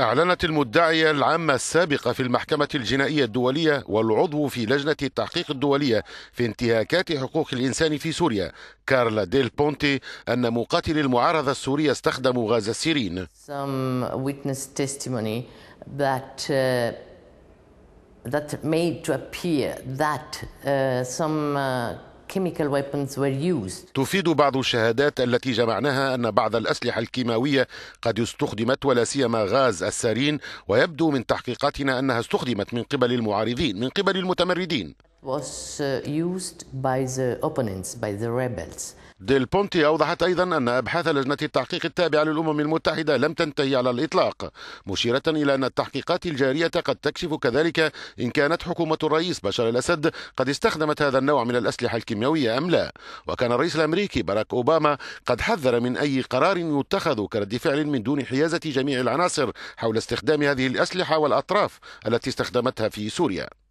أعلنت المدعية العامة السابقة في المحكمة الجنائية الدولية والعضو في لجنة التحقيق الدولية في انتهاكات حقوق الإنسان في سوريا كارلا ديل بونتي أن مقاتلي المعارضة السورية استخدموا غاز السيرين that uh, made to appear that uh, some uh, تفيد بعض الشهادات التي جمعناها أن بعض الأسلحة الكيماوية قد استخدمت ولا سيما غاز السارين ويبدو من تحقيقاتنا أنها استخدمت من قبل المعارضين من قبل المتمردين was uh, used by the opponents by the rebels ديل بونتي أوضحت أيضا أن أبحاث لجنة التحقيق التابعة للأمم المتحدة لم تنتهي على الإطلاق مشيرة إلى أن التحقيقات الجارية قد تكشف كذلك إن كانت حكومة الرئيس بشار الأسد قد استخدمت هذا النوع من الأسلحة الكيميائية أم لا وكان الرئيس الأمريكي باراك أوباما قد حذر من أي قرار يتخذ كرد فعل من دون حيازة جميع العناصر حول استخدام هذه الأسلحة والأطراف التي استخدمتها في سوريا